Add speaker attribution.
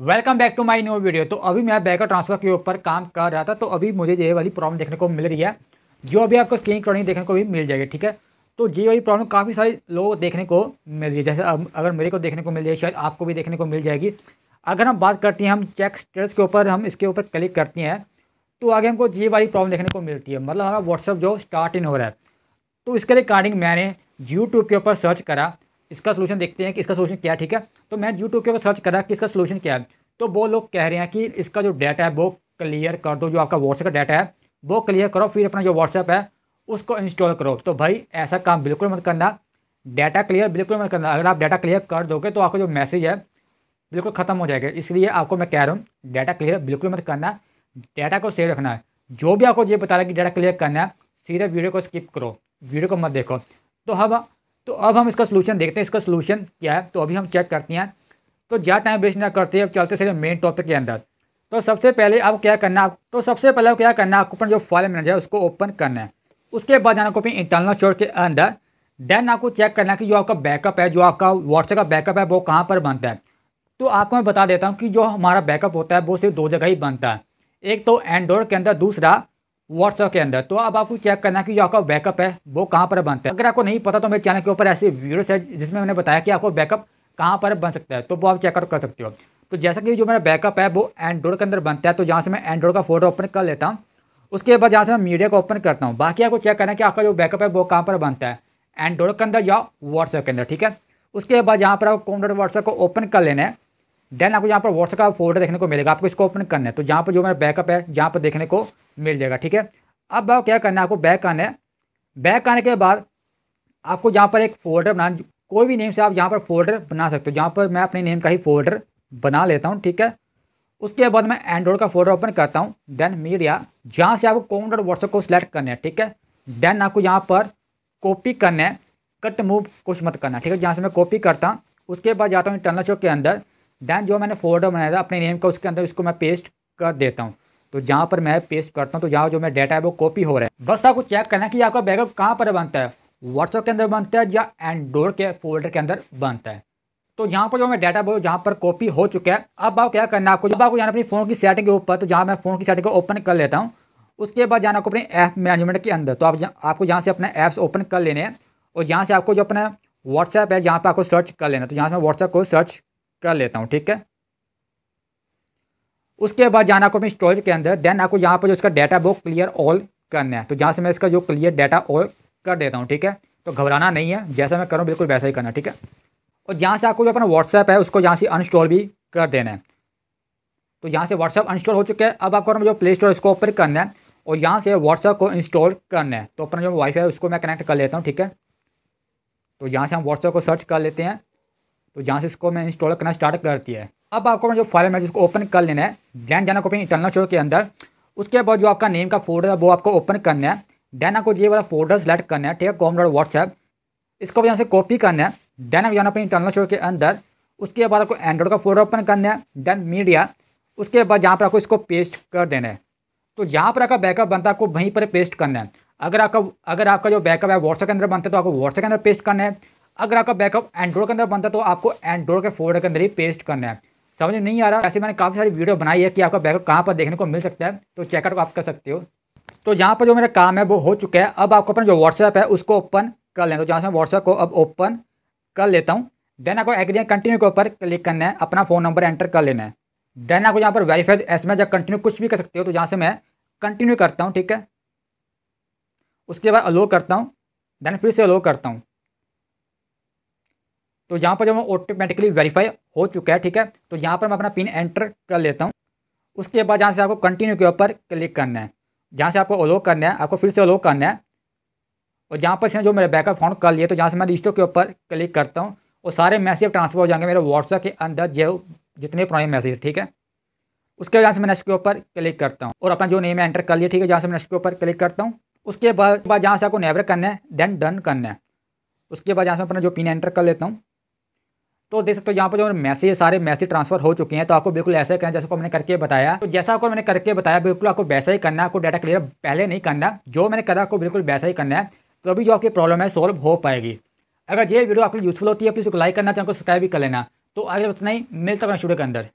Speaker 1: welcome back to my new video तो अभी मैं बैकअप ट्रांसफर के ऊपर काम कर रहा था तो अभी मुझे ये वाली प्रॉब्लम देखने को मिल रही है जो अभी आपको स्क्रीन रिकॉर्डिंग देखने को भी मिल जाएगी ठीक है तो ये वाली प्रॉब्लम काफ़ी सारे लोग देखने को मिल रही है जैसे अब अगर मेरे को देखने को मिल जाएगी शायद आपको भी देखने को मिल जाएगी अगर हम बात करते हैं हम चेक स्टेटस के ऊपर हम इसके ऊपर क्लिक करते हैं तो आगे हमको ये वाली प्रॉब्लम देखने को मिलती है मतलब हमारा व्हाट्सअप जो स्टार्ट इन हो रहा है तो इसके रिकॉर्डिंग मैंने यूट्यूब के ऊपर सर्च करा इसका सोल्यूशन देखते हैं कि इसका सोल्यूशन क्या ठीक है तो मैं यूट्यूब के ऊपर सर्च करा कि इसका सोल्यूशन क्या है तो वो लोग कह रहे हैं कि इसका जो डाटा है वो क्लियर कर दो जो आपका व्हाट्सएप का डाटा है वो क्लियर करो फिर अपना जो व्हाट्सएप है उसको इंस्टॉल करो तो भाई ऐसा काम बिल्कुल मत करना डाटा क्लियर बिल्कुल मत करना अगर आप डाटा क्लियर कर दोगे तो आपका जो मैसेज है बिल्कुल ख़त्म हो जाएगा इसलिए आपको मैं कह रहा हूँ डाटा क्लियर बिल्कुल मत करना डाटा को सेव रखना है जो भी आपको ये बता रहा है कि डाटा क्लियर करना है सीधे वीडियो को स्किप करो वीडियो को मत देखो तो हम तो अब हम इसका सोल्यूशन देखते हैं इसका सोल्यूशन क्या है तो अभी हम चेक करते हैं तो ज़्यादा टाइम वेस्ट ना करते हैं अब चलते सर मेन टॉपिक के अंदर तो सबसे पहले आपको क्या करना है तो सबसे पहले आपको क्या करना है आपको अपना जो फॉल मैनेजर है उसको ओपन करना है उसके बाद जाना कॉपी इंटरनल स्टोर के अंदर देन आपको चेक करना है कि जो आपका बैकअप है जो आपका व्हाट्सएप का बैकअप है वो कहाँ पर बनता है तो आपको मैं बता देता हूँ कि जो हमारा बैकअप होता है वो सिर्फ दो जगह ही बनता है एक तो एंड्रॉयड के अंदर दूसरा व्हाट्सएप के अंदर तो अब आपको चेक करना है कि जो आपका बैकअप है वो कहाँ पर बनता है अगर आपको नहीं पता तो मेरे चैनल के ऊपर ऐसी वीडियोस है जिसमें मैंने बताया कि आपको बैकअप कहाँ पर बन सकता है तो वो आप चेकआउट कर सकते हो तो जैसा कि जो मेरा बैकअप है वो एंड्रॉइड के अंदर बनता है तो जहाँ से मैं एंड्रॉइड का फोटो ओपन कर लेता हूँ उसके बाद जहाँ से मैं मीडिया को ओपन करता हूँ बाकी आपको चेक करना है कि आपका जो बैकअप है वो कहाँ पर बनता है एंड्रॉइड के अंदर या व्हाट्सएप के अंदर ठीक है उसके बाद जहाँ पर आपको कॉम्प्यूटर व्हाट्सएप को ओपन कर लेना है देन आपको यहाँ पर व्हाट्सअप का फोल्डर देखने को मिलेगा आपको इसको ओपन करना है तो जहाँ पर जो मेरा बैकअप है जहाँ पर देखने को मिल जाएगा ठीक है अब क्या करना है आपको बैक आना है बैक आने के बाद आपको जहाँ पर एक फोल्डर बना कोई भी नेम से आप जहाँ पर फोल्डर बना सकते हो जहाँ पर मैं अपने नेम का ही फोल्डर बना लेता हूँ ठीक है उसके बाद मैं एंड्रॉइड का फोल्डर ओपन करता हूँ देन मीडिया जहाँ से आपको कॉम और व्हाट्सएप को सिलेक्ट करना है ठीक है देन आपको यहाँ पर कॉपी करना है कट मूव कुछ मत करना ठीक है जहाँ से मैं कॉपी करता हूँ उसके बाद जाता हूँ इंटरनल शो के अंदर देन जो मैंने फोल्डर बनाया था अपने नेम का उसके अंदर उसको मैं पेस्ट कर देता हूँ तो जहाँ पर मैं पेस्ट करता हूँ तो जहाँ जो मेरा डाटा है वो कॉपी हो रहा है बस आपको चेक करना है कि आपका बैकअप कहाँ पर बनता है व्हाट्सअप के अंदर बनता है या एंडोर के फोल्डर के अंदर बनता है तो जहाँ पर जो मैं डाटा वो जहाँ पर कॉपी हो चुका है अब आप क्या करना है आपको जब आपको जाना अपनी फ़ोन की सेटिंग के ऊपर तो जहाँ मैं फ़ोन की सेटिंग को ओपन कर लेता हूँ उसके बाद जाना आपको अपने ऐप मैनेजमेंट के अंदर तो आप जा, आपको जहाँ से अपने ऐप्स ओपन कर लेने हैं और जहाँ से आपको जो अपना व्हाट्सएप है जहाँ पर आपको सर्च कर लेना तो जहाँ से मैं व्हाट्सएप को सर्च कर लेता हूँ ठीक है उसके बाद जाना आपको अपनी स्टोरेज के अंदर देन आपको यहाँ पर जो इसका डाटा वो क्लियर ऑल करना है तो जहाँ से मैं इसका जो क्लियर डाटा ऑल कर देता हूँ ठीक है तो घबराना नहीं है जैसा मैं करूँ बिल्कुल वैसा ही करना ठीक है और जहाँ से आपको जो अपना व्हाट्सएप है उसको यहाँ से अनस्टॉल भी कर देना है तो यहाँ से व्हाट्सएप अनस्टॉल हो चुका है अब आपको अपना जो प्ले स्टोर इसको ओपन करना है और यहाँ से व्हाट्सएप को इंस्टॉल करना है तो अपना जो वाईफाई है उसको मैं कनेक्ट कर लेता हूँ ठीक है तो यहाँ से हम व्हाट्सएप को सर्च कर लेते हैं तो जहाँ से इसको मैं इंस्टॉल करना स्टार्ट करती है अब आपको जो फाइल मैं इसको ओपन कर लेना है दैन जाना अपनी इंटरनल शो के अंदर उसके बाद जो आपका नेम का फोल्डर है वो आपको ओपन करना है देन आपको ये वाला फोल्डर सेलेक्ट करना है ठीक है कॉम डॉट व्हाट्सएप इसको यहाँ से कॉपी करना है देन आप जाना अपनी इंटरनल शो के अंदर उसके बाद आपको एंड्रॉइड का फोल्डर ओपन करना है देन मीडिया उसके बाद जहाँ पर आपको इसको पेस्ट कर देना है तो जहाँ पर आपका बैकअप बनता है आपको वहीं पर पेस्ट करना है अगर आपका अगर आपका जो बैकअप है व्हाट्सएप के अंदर बनता है तो आपको व्हाट्सएप के अंदर पेस्ट करना है अगर आपका बैकअप एंड्रॉइड के अंदर बनता है तो आपको एंड्रॉइड के फोल्डर के अंदर ही पेस्ट करना है समझ नहीं आ रहा ऐसे मैंने काफ़ी सारी वीडियो बनाई है कि आपका बैकअप कहाँ पर देखने को मिल सकता है तो चेकआउट आप कर सकते हो तो यहाँ पर जो मेरा काम है वो हो चुका है अब आपको अपना जो व्हाट्सएप है उसको ओपन कर लेना तो जहाँ से मैं व्हाट्सएप को अब ओपन कर लेता हूँ देन आपको एग्री कंटिन्यू के ऊपर क्लिक करना है अपना फ़ोन नंबर एंटर कर लेना है देन आपको यहाँ पर वेरीफाइड एस में कंटिन्यू कुछ भी कर सकते हो तो जहाँ से मैं कंटिन्यू करता हूँ ठीक है उसके बाद अलो करता हूँ देन फिर से अलो करता हूँ तो यहाँ पर जब वो ऑटोमेटिकली वेरीफाई हो चुका है ठीक है तो यहाँ पर मैं अपना पिन एंटर कर लेता हूँ उसके बाद जहाँ से आपको कंटिन्यू के ऊपर क्लिक करना है जहाँ से आपको अलो करना है आपको फिर से अलो करना है और जहाँ पर से जो मेरा बैकअप फाउंड कर लिया तो जहाँ से मैं रिस्टो के ऊपर क्लिक करता हूँ और सारे मैसेज ट्रांसफर हो जाएंगे मेरे व्हाट्सएप के अंदर जो जितने पुराने मैसेज ठीक है उसके बाद से मैं नेक्स्ट के ऊपर क्लिक करता हूँ और अपना जो नेम एंटर कर लिया ठीक है जहाँ से मैं नेक्स्ट के ऊपर क्लिक करता हूँ उसके बाद जहाँ से आपको नेवर करना है देन डन करना है उसके बाद जहाँ से अपना जो पिन एंटर कर लेता हूँ तो देख सकते हो यहाँ पर जो मैसेज सारे मैसेज ट्रांसफर हो चुके हैं तो आपको बिल्कुल ऐसे करना जैसे को मैंने करके बताया तो जैसा आपको मैंने करके बताया बिल्कुल आपको वैसा ही करना है आपको डाटा क्लियर पहले नहीं करना जो मैंने करा आपको बिल्कुल वैसा ही करना है तो अभी जो आपकी प्रॉब्लम है सॉल्व हो पाएगी अगर ये वीडियो आपकी यूजफुल होती है प्लीज़ उसको लाइक करना चाहे सब्सक्राइब भी कर लेना तो आगे बस नहीं मिल सकना शुरू के अंदर